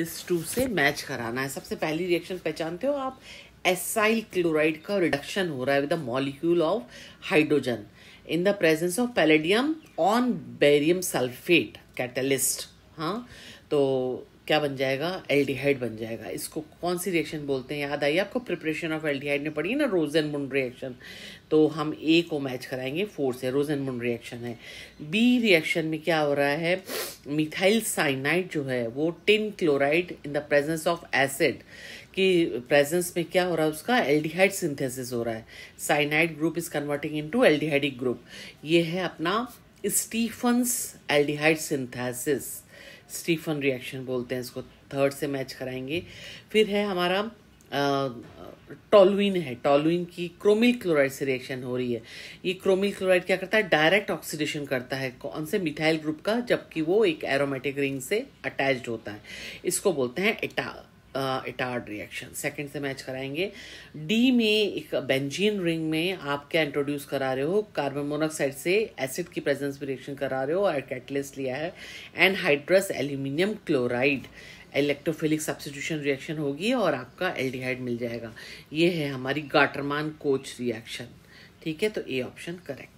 इस टू से मैच कराना है सबसे पहली रिएक्शन पहचानते हो आप एसाइल क्लोराइड का रिडक्शन हो रहा है with the molecule of hydrogen in the presence of palladium on barium sulphate catalyst हाँ तो क्या बन जाएगा एल्डिहाइड बन जाएगा इसको कौन सी रिएक्शन बोलते हैं याद आई आपको प्रिपरेशन ऑफ एल्डिहाइड ने पढ़ी ना रोज एंड मुंड रिएक्शन तो हम ए को मैच कराएंगे फोर से रोज एंड मुंड रिएक्शन है बी रिएक्शन में क्या हो रहा है मिथाइल साइनाइड जो है वो tin chloride in the presence of acid की प्रेजेंस में क्या हो रहा है उसका एल्डिहाइड सिंथेसिस हो रहा है cyanide group is converting into group ये है अपना Stephen's aldehyde synthesis Stephen reaction बोलते हैं इसको थर्ड से मैच कराएंगे फिर है हमारा टॉलुइन है टॉलुइन की क्रोमिल क्लोराइड से रिएक्शन हो रही है ये क्रोमिल क्लोराइड क्या करता है डायरेक्ट ऑक्सीडेशन करता है कौन से मिथाइल ग्रुप का जबकि वो एक एरोमेटिक रिंग से अटैच्ड होता है इसको बोलते हैं एटा इटार्ड रिएक्शन सेकंड से मैच कराएंगे डी में एक बेंजीन रिंग में आप क्या इंट्रोड्यूस करा रहे हो कार्बन मोनोक्साइड से एसिड की प्रेजेंस में रिएक्शन करा रहे हो और कैटलिस्ट लिया है hydrous aluminium chloride electrophilic substitution reaction होगी और आपका एल्डिहाइड मिल जाएगा ये है हमारी गाटरमान कोच रिएक्शन ठीक है तो ए ऑप्शन करेक्ट